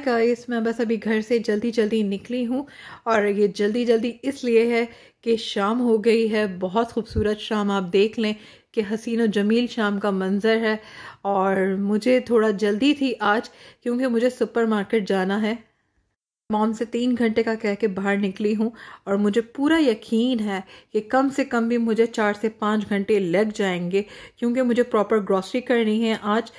guys मैं बस अभी घर से जल्दी जल्दी निकली हूँ और ये जल्दी जल्दी इसलिए है कि शाम हो गई है बहुत खूबसूरत शाम आप देख लें कि हसीन और जमील शाम का मंज़र है और मुझे थोड़ा जल्दी थी आज क्योंकि मुझे सुपरमार्केट जाना है मॉम से तीन घंटे का कह के बाहर निकली हूँ और मुझे पूरा यकीन है कि कम से कम भी मुझे चार से पाँच घंटे लग जाएंगे क्योंकि मुझे प्रॉपर ग्रॉसरी करनी है आज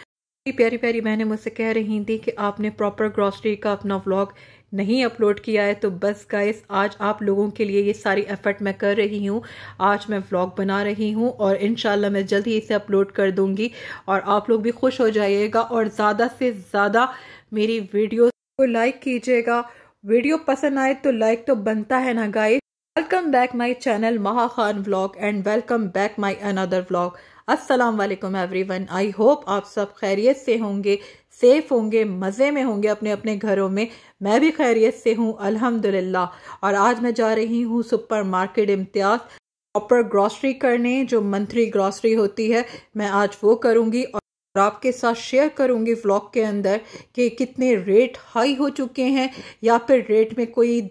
प्यारी प्यारी बहनें मुझसे कह रही थी कि आपने प्रॉपर ग्रॉसरी का अपना व्लॉग नहीं अपलोड किया है तो बस गाइस आज आप लोगों के लिए ये सारी एफर्ट मैं कर रही हूँ आज मैं व्लॉग बना रही हूँ और इन मैं जल्द ही इसे अपलोड कर दूँगी और आप लोग भी खुश हो जाइएगा और ज़्यादा से ज़्यादा मेरी वीडियो को लाइक कीजिएगा वीडियो पसंद आए तो लाइक तो बनता है ना guys welcome back my channel Maha Khan vlog and welcome back my another vlog अस्सलाम वालेकुम एवरीवन आई होप आप सब खैरियत से होंगे सेफ होंगे मज़े में होंगे अपने अपने घरों में मैं भी खैरियत से हूँ अल्हम्दुलिल्लाह और आज मैं जा रही हूँ supermarket Imtiaz proper grocery करने जो मंथली ग्रॉसरी होती है मैं आज वो करूँगी और आपके साथ शेयर करूँगी व्लॉग के अंदर कि कितने रेट हाई हो चुके हैं या फिर रेट में कोई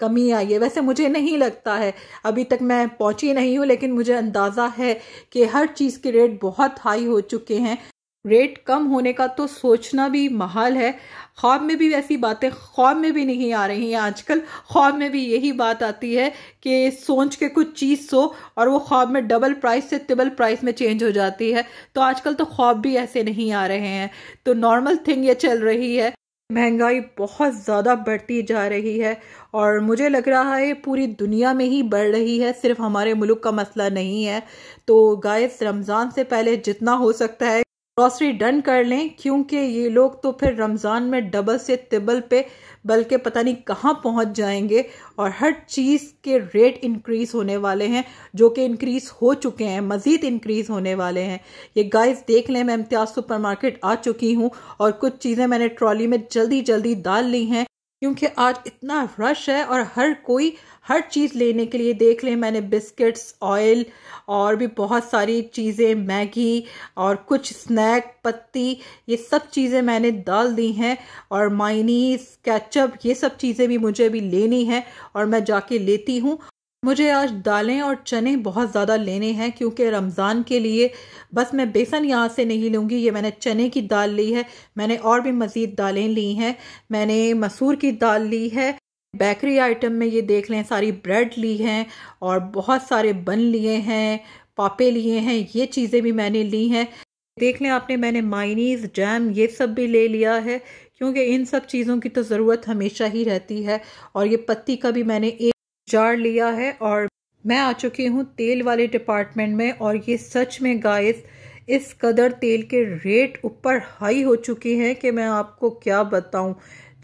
कमी आई है वैसे मुझे नहीं लगता है अभी तक मैं पहुंची नहीं हूँ लेकिन मुझे अंदाज़ा है कि हर चीज़ के रेट बहुत हाई हो चुके हैं रेट कम होने का तो सोचना भी महाल है ख्वाब में भी ऐसी बातें ख्वाब में भी नहीं आ रही हैं आजकल ख्वाब में भी यही बात आती है कि सोच के कुछ चीज़ सो और वो ख्वाब में डबल प्राइस से ट्रिबल प्राइस में चेंज हो जाती है तो आजकल तो ख्वाब भी ऐसे नहीं आ रहे हैं तो नॉर्मल थिंग ये चल रही है महंगाई बहुत ज़्यादा बढ़ती जा रही है और मुझे लग रहा है पूरी दुनिया में ही बढ़ रही है सिर्फ हमारे मुल्क का मसला नहीं है तो गाय रमज़ान से पहले जितना हो सकता है ग्रॉसरी डन कर लें क्योंकि ये लोग तो फिर रमज़ान में डबल से तिबल पे बल्कि पता नहीं कहाँ पहुँच जाएंगे और हर चीज़ के रेट इंक्रीज़ होने वाले हैं जो कि इंक्रीज़ हो चुके हैं मज़ीद इंक्रीज़ होने वाले हैं ये गाइस देख लें मैं इम्तियाज़ सुपर मार्केट आ चुकी हूँ और कुछ चीज़ें मैंने ट्रॉली में जल्दी जल्दी डाल ली हैं क्योंकि आज इतना रश है और हर कोई हर चीज़ लेने के लिए देख लें मैंने बिस्किट्स ऑयल और भी बहुत सारी चीज़ें मैगी और कुछ स्नैक पत्ती ये सब चीज़ें मैंने डाल दी हैं और माइनीस कैचअप ये सब चीज़ें भी मुझे भी लेनी है और मैं जाके लेती हूँ मुझे आज दालें और चने बहुत ज़्यादा लेने हैं क्योंकि रमज़ान के लिए बस मैं बेसन यहाँ से नहीं लूँगी ये मैंने चने की दाल ली है मैंने और भी मज़ीद दालें ली हैं मैंने मसूर की दाल ली है बेकरी आइटम में ये देख लें सारी ब्रेड ली हैं और बहुत सारे बन लिए हैं पापे लिए हैं ये चीज़ें भी मैंने ली हैं देख लें आपने मैंने माइनीज़ जैम ये सब भी ले लिया है क्योंकि इन सब चीज़ों की तो ज़रूरत हमेशा ही रहती है और ये पत्ती का भी मैंने एक जार लिया है और मैं आ चुकी हूँ तेल वाले डिपार्टमेंट में और ये सच में गाइस इस कदर तेल के रेट ऊपर हाई हो चुकी हैं कि मैं आपको क्या बताऊं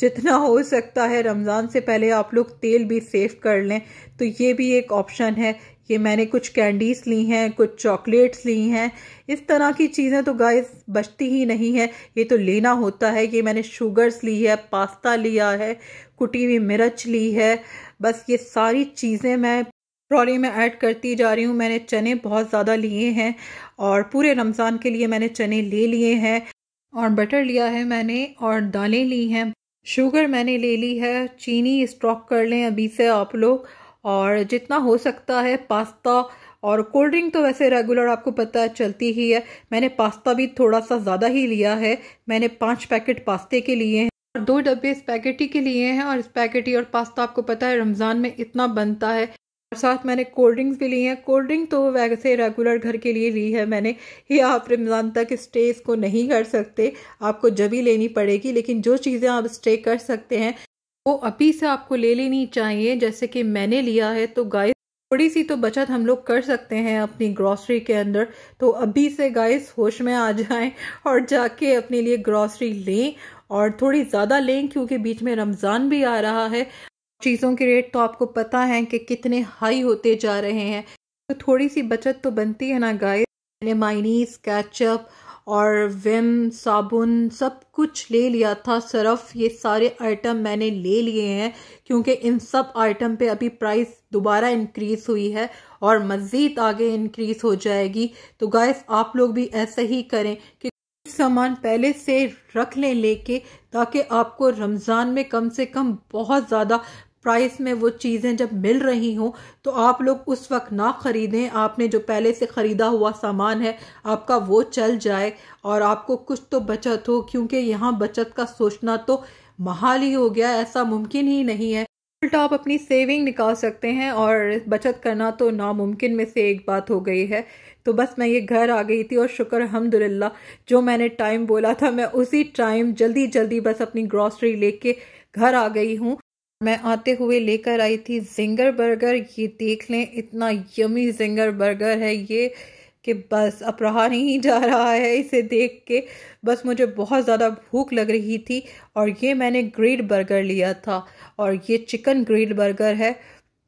जितना हो सकता है रमज़ान से पहले आप लोग तेल भी सेव कर लें तो ये भी एक ऑप्शन है ये मैंने कुछ कैंडीज़ ली हैं कुछ चॉकलेट्स ली हैं इस तरह की चीज़ें तो गाइस बचती ही नहीं है ये तो लेना होता है ये मैंने शुगर्स ली है पास्ता लिया है कुटी हुई मिर्च ली है बस ये सारी चीज़ें मैं ट्रॉली में ऐड करती जा रही हूँ मैंने चने बहुत ज़्यादा लिए हैं और पूरे रमज़ान के लिए मैंने चने ले लिए हैं और बटर लिया है मैंने और दालें ली हैं शुगर मैंने ले ली है चीनी स्टॉक कर लें अभी से आप लोग और जितना हो सकता है पास्ता और कोल्ड ड्रिंक तो वैसे रेगुलर आपको पता है चलती ही है मैंने पास्ता भी थोड़ा सा ज़्यादा ही लिया है मैंने पाँच पैकेट पास्ते के लिए हैं और दो डब्बे पैकेटी के लिए हैं और पैकेटी और पास्ता आपको पता है रमज़ान में इतना बनता है और साथ मैंने कोल्ड ड्रिंक्स भी ली हैं कोल्ड ड्रिंक तो वैसे रेगुलर घर के लिए ली है मैंने ये आप रमज़ान तक स्टे इसको नहीं कर सकते आपको जब ही लेनी पड़ेगी लेकिन जो चीज़ें आप स्टे कर सकते हैं वो अभी से आपको ले लेनी चाहिए जैसे कि मैंने लिया है तो गाय थोड़ी सी तो बचत हम लोग कर सकते हैं अपनी ग्रॉसरी के अंदर तो अभी से गाइस होश में आ जाएं और जाके अपने लिए ग्रॉसरी लें और थोड़ी ज़्यादा लें क्योंकि बीच में रमज़ान भी आ रहा है चीज़ों के रेट तो आपको पता है कि कितने हाई होते जा रहे हैं तो थोड़ी सी बचत तो बनती है ना गाय मैंने माइनीस कैचअप और विम साबुन सब कुछ ले लिया था सरफ ये सारे आइटम मैंने ले लिए हैं क्योंकि इन सब आइटम पे अभी प्राइस दोबारा इंक्रीज हुई है और मज़ीद आगे इंक्रीज हो जाएगी तो गाइस आप लोग भी ऐसे ही करें कि सामान पहले से रख लें लेके ताकि आपको रमज़ान में कम से कम बहुत ज़्यादा प्राइस में वो चीज़ें जब मिल रही हों तो आप लोग उस वक्त ना ख़रीदें आपने जो पहले से ख़रीदा हुआ सामान है आपका वो चल जाए और आपको कुछ तो बचत हो क्योंकि यहाँ बचत का सोचना तो महाल ही हो गया ऐसा मुमकिन ही नहीं है उल्टा आप अपनी सेविंग निकाल सकते हैं और बचत करना तो नामुमकिन में से एक बात हो गई है तो बस मैं ये घर आ गई थी और शुक्र अलहमदिल्ला जो मैंने टाइम बोला था मैं उसी टाइम जल्दी जल्दी बस अपनी ग्रॉसरी लेके घर आ गई हूँ मैं आते हुए लेकर आई थी जिंगर बर्गर ये देख लें इतना यमी जिंगर बर्गर है ये कि बस अब रहा नहीं जा रहा है इसे देख के बस मुझे बहुत ज़्यादा भूख लग रही थी और ये मैंने ग्रेड बर्गर लिया था और ये चिकन ग्रेड बर्गर है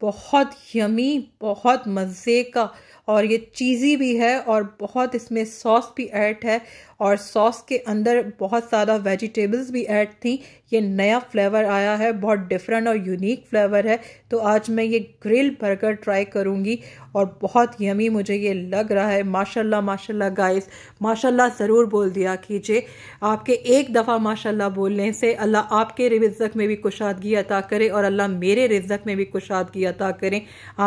बहुत यमी बहुत मज़े का और ये चीज़ी भी है और बहुत इसमें सॉस भी ऐड है और सॉस के अंदर बहुत ज़्यादा वेजिटेबल्स भी ऐड थी ये नया फ्लेवर आया है बहुत डिफरेंट और यूनिक फ्लेवर है तो आज मैं ये ग्रिल बर्गर ट्राई करूँगी और बहुत यमी मुझे ये लग रहा है माशाल्लाह माशाल्लाह गाइस माशाल्लाह ज़रूर बोल दिया कीजिए आपके एक दफ़ा माशाल्लाह बोलने से अल्लाह आपके रिजक में भी कुशादगी अता करे और अल्लाह मेरे रिजक में भी कुशादगी अता करें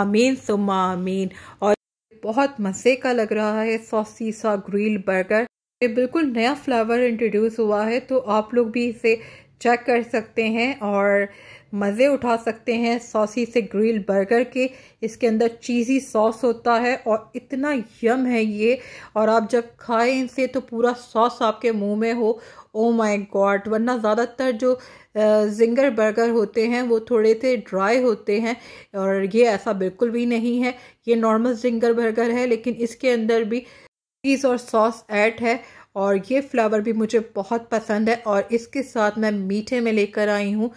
आमीन सुमा आमीन और बहुत मज़े का लग रहा है सॉसी सा ग्रिल बर्गर ये बिल्कुल नया फ्लेवर इंट्रोड्यूस हुआ है तो आप लोग भी इसे चेक कर सकते हैं और मज़े उठा सकते हैं सॉसी से ग्रिल बर्गर के इसके अंदर चीज़ी सॉस होता है और इतना यम है ये और आप जब खाएं इनसे तो पूरा सॉस आपके मुंह में हो ओ माय गॉड वरना ज़्यादातर जो जिंगर बर्गर होते हैं वो थोड़े से ड्राई होते हैं और ये ऐसा बिल्कुल भी नहीं है ये नॉर्मल जिंगर बर्गर है लेकिन इसके अंदर भी चीज़ और सॉस ऐड है और ये फ्लेवर भी मुझे बहुत पसंद है और इसके साथ मैं मीठे में लेकर आई हूँ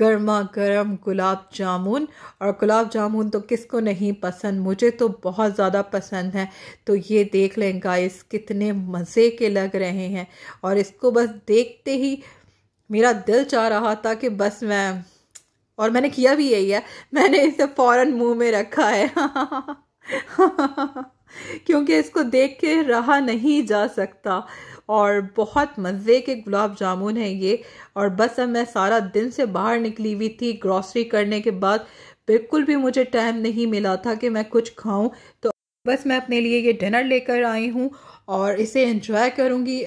गर्मा गर्म गुलाब जामुन और गुलाब जामुन तो किसको नहीं पसंद मुझे तो बहुत ज़्यादा पसंद है तो ये देख लें गाइस कितने मज़े के लग रहे हैं और इसको बस देखते ही मेरा दिल चाह रहा था कि बस मैं और मैंने किया भी यही है मैंने इसे फ़ौरन मुंह में रखा है क्योंकि इसको देख के रहा नहीं जा सकता और बहुत मज़े के गुलाब जामुन हैं ये और बस अब मैं सारा दिन से बाहर निकली हुई थी ग्रॉसरी करने के बाद बिल्कुल भी मुझे टाइम नहीं मिला था कि मैं कुछ खाऊं तो बस मैं अपने लिए ये डिनर लेकर आई हूँ और इसे इन्जॉय करूँगी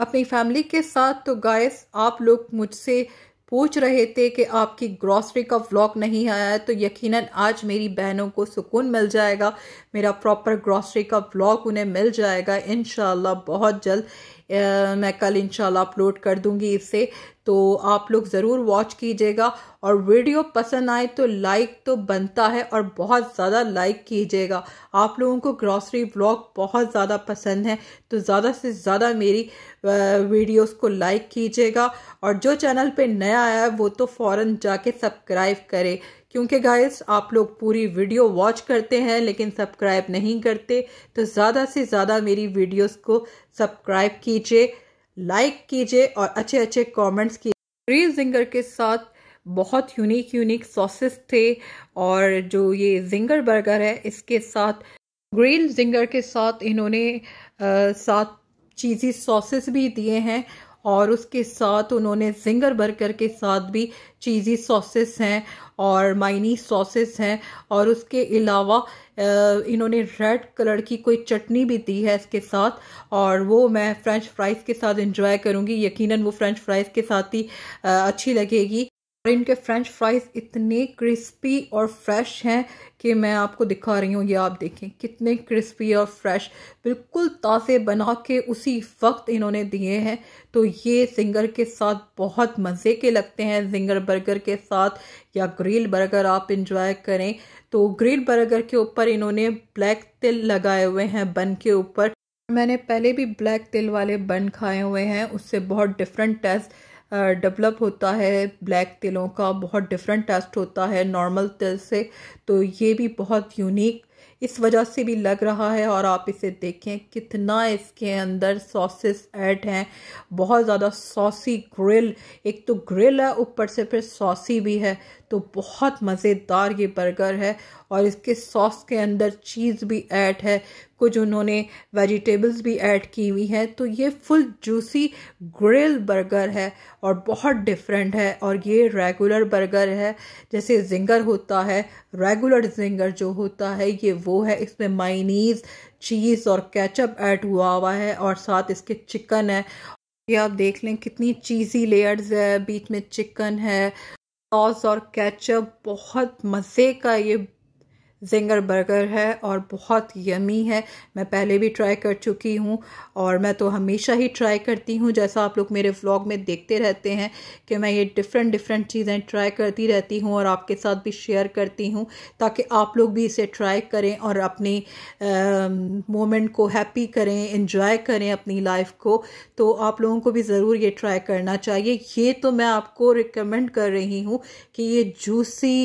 अपनी फैमिली के साथ तो गायस आप लोग मुझसे पूछ रहे थे कि आपकी ग्रॉसरी का व्लॉग नहीं आया है तो यकीनन आज मेरी बहनों को सुकून मिल जाएगा मेरा प्रॉपर ग्रॉसरी का व्लॉग उन्हें मिल जाएगा इन बहुत जल्द मैं कल इंशाल्लाह अपलोड कर दूंगी इससे तो आप लोग ज़रूर वॉच कीजिएगा और वीडियो पसंद आए तो लाइक तो बनता है और बहुत ज़्यादा लाइक कीजिएगा आप लोगों को ग्रॉसरी ब्लॉग बहुत ज़्यादा पसंद है तो ज़्यादा से ज़्यादा मेरी वीडियोस को लाइक कीजिएगा और जो चैनल पे नया आया है वो तो फ़ौरन जाके सब्सक्राइब करें क्योंकि गाइस आप लोग पूरी वीडियो वॉच करते हैं लेकिन सब्सक्राइब नहीं करते तो ज़्यादा से ज़्यादा मेरी वीडियोस को सब्सक्राइब कीजिए लाइक कीजिए और अच्छे अच्छे कमेंट्स कीजिए ग्रीन जिंगर के साथ बहुत यूनिक यूनिक सॉसेस थे और जो ये जिंगर बर्गर है इसके साथ ग्रीन जिंगर के साथ इन्होंने सात साथ चीज़ी सॉसेस भी दिए हैं और उसके साथ उन्होंने जिंगर बर्गर के साथ भी चीज़ी सॉसेस हैं और माइनी सॉसेस हैं और उसके अलावा इन्होंने रेड कलर की कोई चटनी भी दी है इसके साथ और वो मैं फ़्रेंच फ्राइज़ के साथ इंजॉय करूँगी यकीनन वो फ़्रेंच फ्राइज़ के साथ ही अच्छी लगेगी और इनके फ्रेंच फ्राइज़ इतने क्रिस्पी और फ्रेश हैं कि मैं आपको दिखा रही हूँ ये आप देखें कितने क्रिस्पी और फ्रेश बिल्कुल ताज़े बना के उसी वक्त इन्होंने दिए हैं तो ये जिंगर के साथ बहुत मज़े के लगते हैं जिंगर बर्गर के साथ या ग्रिल बर्गर आप इंजॉय करें तो ग्रिल बर्गर के ऊपर इन्होंने ब्लैक तिल लगाए हुए हैं बन के ऊपर मैंने पहले भी ब्लैक तिल वाले बन खाए हुए हैं उससे बहुत डिफरेंट टेस्ट डेवलप होता है ब्लैक तिलों का बहुत डिफरेंट टेस्ट होता है नॉर्मल तिल से तो ये भी बहुत यूनिक इस वजह से भी लग रहा है और आप इसे देखें कितना इसके अंदर सॉसेस ऐड हैं बहुत ज़्यादा सॉसी ग्रिल एक तो ग्रिल है ऊपर से फिर सॉसी भी है तो बहुत मज़ेदार ये बर्गर है और इसके सॉस के अंदर चीज़ भी ऐड है कुछ उन्होंने वेजिटेबल्स भी ऐड की हुई है तो ये फुल जूसी ग्रिल बर्गर है और बहुत डिफरेंट है और ये रेगुलर बर्गर है जैसे जिंगर होता है रेगुलर जिंगर जो होता है ये वो है इसमें माइनीज़ चीज़ और कैचअप ऐड हुआ हुआ है और साथ इसके चिकन है ये आप देख लें कितनी चीज़ी लेयर्स है बीच में चिकन है सॉस और कैचअप बहुत मज़े का ये जिंगर बर्गर है और बहुत यमी है मैं पहले भी ट्राई कर चुकी हूँ और मैं तो हमेशा ही ट्राई करती हूँ जैसा आप लोग मेरे व्लॉग में देखते रहते हैं कि मैं ये डिफरेंट डिफरेंट चीज़ें ट्राई करती रहती हूँ और आपके साथ भी शेयर करती हूँ ताकि आप लोग भी इसे ट्राई करें और अपने मोमेंट को हैप्पी करें इन्जॉय करें अपनी लाइफ को तो आप लोगों को भी ज़रूर ये ट्राई करना चाहिए ये तो मैं आपको रिकमेंड कर रही हूँ कि ये जूसी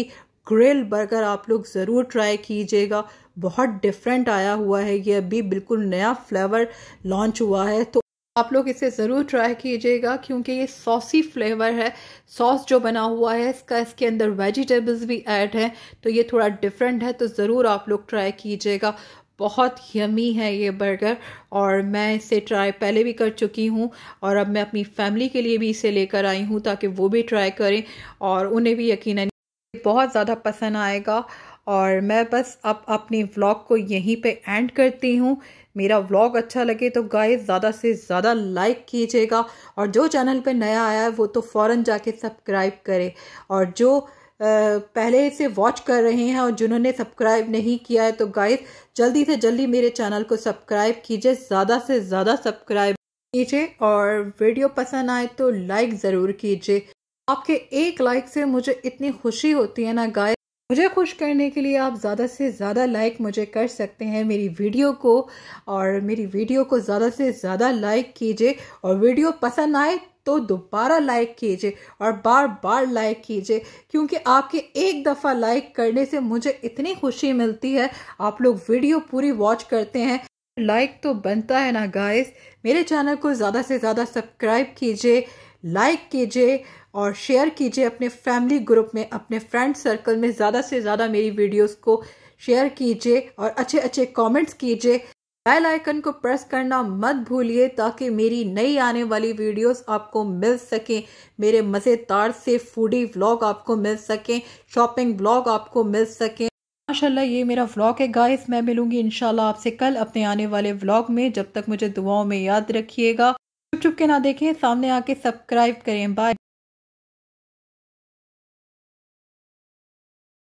ग्रिल बर्गर आप लोग ज़रूर ट्राई कीजिएगा बहुत डिफरेंट आया हुआ है ये अभी बिल्कुल नया फ्लेवर लॉन्च हुआ है तो आप लोग इसे ज़रूर ट्राई कीजिएगा क्योंकि ये सॉसी फ्लेवर है सॉस जो बना हुआ है इसका इसके अंदर वेजिटेबल्स भी ऐड हैं तो ये थोड़ा डिफरेंट है तो ज़रूर आप लोग ट्राई कीजिएगा बहुत यमी है ये बर्गर और मैं इसे ट्राई पहले भी कर चुकी हूँ और अब मैं अपनी फैमिली के लिए भी इसे लेकर आई हूँ ताकि वो भी ट्राई करें और उन्हें भी यकीन बहुत ज़्यादा पसंद आएगा और मैं बस अब अपने व्लॉग को यहीं पे एंड करती हूँ मेरा व्लॉग अच्छा लगे तो गाइस ज़्यादा से ज़्यादा लाइक कीजिएगा और जो चैनल पे नया आया है वो तो फ़ौर जाके सब्सक्राइब करें और जो आ, पहले से वॉच कर रहे हैं और जिन्होंने सब्सक्राइब नहीं किया है तो गाइस जल्दी से जल्दी मेरे चैनल को सब्सक्राइब कीजिए ज़्यादा से ज़्यादा सब्सक्राइब कीजिए और वीडियो पसंद आए तो लाइक ज़रूर कीजिए आपके एक लाइक से मुझे इतनी खुशी होती है ना गाय मुझे खुश करने के लिए आप ज़्यादा से ज़्यादा लाइक मुझे कर सकते हैं मेरी वीडियो को और मेरी वीडियो को ज़्यादा से ज़्यादा लाइक कीजिए और वीडियो पसंद आए तो दोबारा लाइक कीजिए और बार बार लाइक कीजिए क्योंकि आपके एक दफ़ा लाइक करने से मुझे इतनी खुशी मिलती है आप लोग वीडियो पूरी वॉच करते हैं लाइक तो बनता है ना गाइस मेरे चैनल को ज़्यादा से ज़्यादा सब्सक्राइब कीजिए लाइक कीजिए और शेयर कीजिए अपने फैमिली ग्रुप में अपने फ्रेंड सर्कल में ज़्यादा से ज़्यादा मेरी वीडियोस को शेयर कीजिए और अच्छे अच्छे कमेंट्स कीजिए बेल आइकन को प्रेस करना मत भूलिए ताकि मेरी नई आने वाली वीडियोस आपको मिल सकें मेरे मज़ेदार से फूडी व्लॉग आपको मिल सकें शॉपिंग व्लॉग आपको मिल सकें माशाल्लाह ये मेरा व्लॉग है गाइस मैं मिलूंगी इंशाल्लाह आपसे कल अपने आने वाले व्लॉग में जब तक मुझे दुआओं में याद रखिएगा चुप चुप के ना देखें सामने आके सब्सक्राइब करें बाय